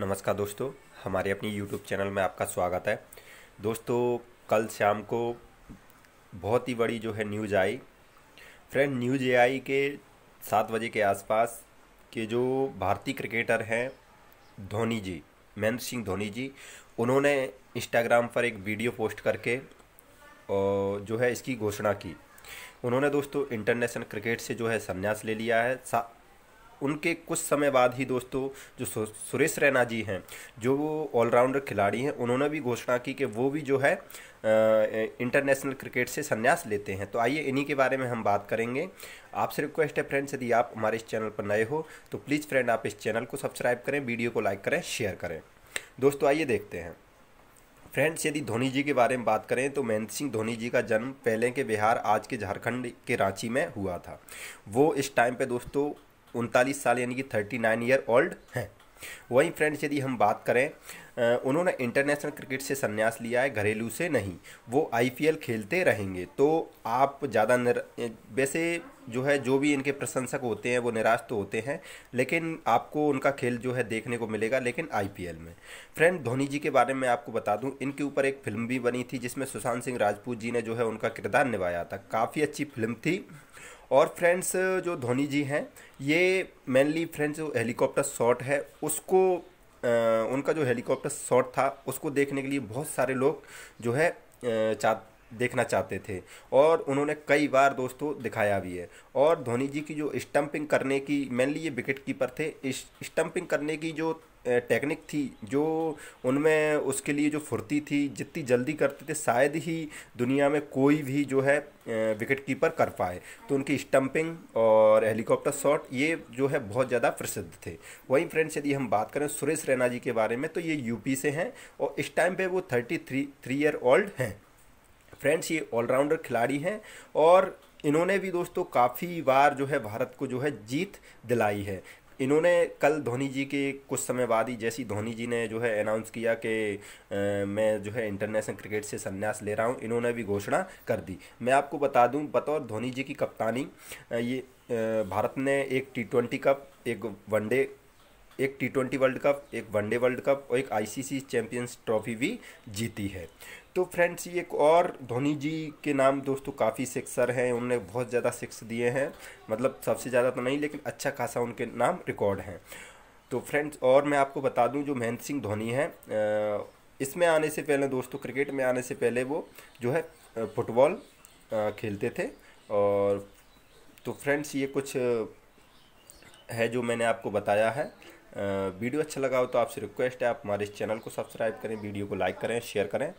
नमस्कार दोस्तों हमारे अपनी यूट्यूब चैनल में आपका स्वागत है दोस्तों कल शाम को बहुत ही बड़ी जो है न्यूज़ आई फ्रेंड न्यूज़ ये आई के सात बजे के आसपास के जो भारतीय क्रिकेटर हैं धोनी जी महेंद्र सिंह धोनी जी उन्होंने इंस्टाग्राम पर एक वीडियो पोस्ट करके और जो है इसकी घोषणा की उन्होंने दोस्तों इंटरनेशनल क्रिकेट से जो है संन्यास ले लिया है उनके कुछ समय बाद ही दोस्तों जो सुरेश रैना जी हैं जो ऑलराउंडर खिलाड़ी हैं उन्होंने भी घोषणा की कि वो भी जो है इंटरनेशनल क्रिकेट से संन्यास लेते हैं तो आइए इन्हीं के बारे में हम बात करेंगे आपसे रिक्वेस्ट है फ्रेंड्स यदि आप हमारे इस चैनल पर नए हो तो प्लीज़ फ्रेंड आप इस चैनल को सब्सक्राइब करें वीडियो को लाइक करें शेयर करें दोस्तों आइए देखते हैं फ्रेंड्स यदि धोनी जी के बारे में बात करें तो महेंद्र सिंह धोनी जी का जन्म पहले के बिहार आज के झारखंड के रांची में हुआ था वो इस टाइम पे दोस्तों उनतालीस साल यानी कि थर्टी नाइन ईयर ओल्ड हैं वहीं फ्रेंड्स यदि हम बात करें उन्होंने इंटरनेशनल क्रिकेट से संन्यास लिया है घरेलू से नहीं वो आई खेलते रहेंगे तो आप ज़्यादा निर वैसे जो है जो भी इनके प्रशंसक होते हैं वो निराश तो होते हैं लेकिन आपको उनका खेल जो है देखने को मिलेगा लेकिन आई में फ्रेंड धोनी जी के बारे में आपको बता दूं इनके ऊपर एक फिल्म भी बनी थी जिसमें सुशांत सिंह राजपूत जी ने जो है उनका किरदार निभाया था काफ़ी अच्छी फिल्म थी और फ्रेंड्स जो धोनी जी हैं ये मेनली फ्रेंड्स जो हेलीकॉप्टर शॉट है उसको उनका जो हेलीकॉप्टर शॉट था उसको देखने के लिए बहुत सारे लोग जो है चाह देखना चाहते थे और उन्होंने कई बार दोस्तों दिखाया भी है और धोनी जी की जो स्टंपिंग करने की मेनली ये विकेट कीपर थे इस स्टंपिंग करने की जो टेक्निक थी जो उनमें उसके लिए जो फुर्ती थी जितनी जल्दी करते थे शायद ही दुनिया में कोई भी जो है विकेट कीपर कर पाए तो उनकी स्टंपिंग और हेलीकॉप्टर शॉट ये जो है बहुत ज़्यादा प्रसिद्ध थे वहीं फ्रेंड्स यदि हम बात करें सुरेश रैना जी के बारे में तो ये यूपी से हैं और इस टाइम पे वो thirty three three year old हैं फ्रेंड्स ये ऑलराउंडर खिलाड़ी हैं और इन्होंने भी दोस्तों काफ़ी बार जो है भारत को जो है जीत दिलाई है इन्होंने कल धोनी जी के कुछ समय बाद ही जैसी धोनी जी ने जो है अनाउंस किया कि मैं जो है इंटरनेशनल क्रिकेट से संन्यास ले रहा हूँ इन्होंने भी घोषणा कर दी मैं आपको बता दूँ बतौर धोनी जी की कप्तानी ये भारत ने एक टी ट्वेंटी कप एक वनडे एक टी ट्वेंटी वर्ल्ड कप एक वनडे वर्ल्ड कप और एक आईसीसी चैंपियंस ट्रॉफी भी जीती है तो फ्रेंड्स ये एक और धोनी जी के नाम दोस्तों काफ़ी सिक्सर हैं उनने बहुत ज़्यादा सिक्स दिए हैं मतलब सबसे ज़्यादा तो नहीं लेकिन अच्छा खासा उनके नाम रिकॉर्ड हैं तो फ्रेंड्स और मैं आपको बता दूं जो महेंद्र सिंह धोनी हैं इसमें आने से पहले दोस्तों क्रिकेट में आने से पहले वो जो है फुटबॉल खेलते थे और तो फ्रेंड्स ये कुछ है जो मैंने आपको बताया है वीडियो अच्छा लगा हो तो आपसे रिक्वेस्ट है आप हमारे इस चैनल को सब्सक्राइब करें वीडियो को लाइक करें शेयर करें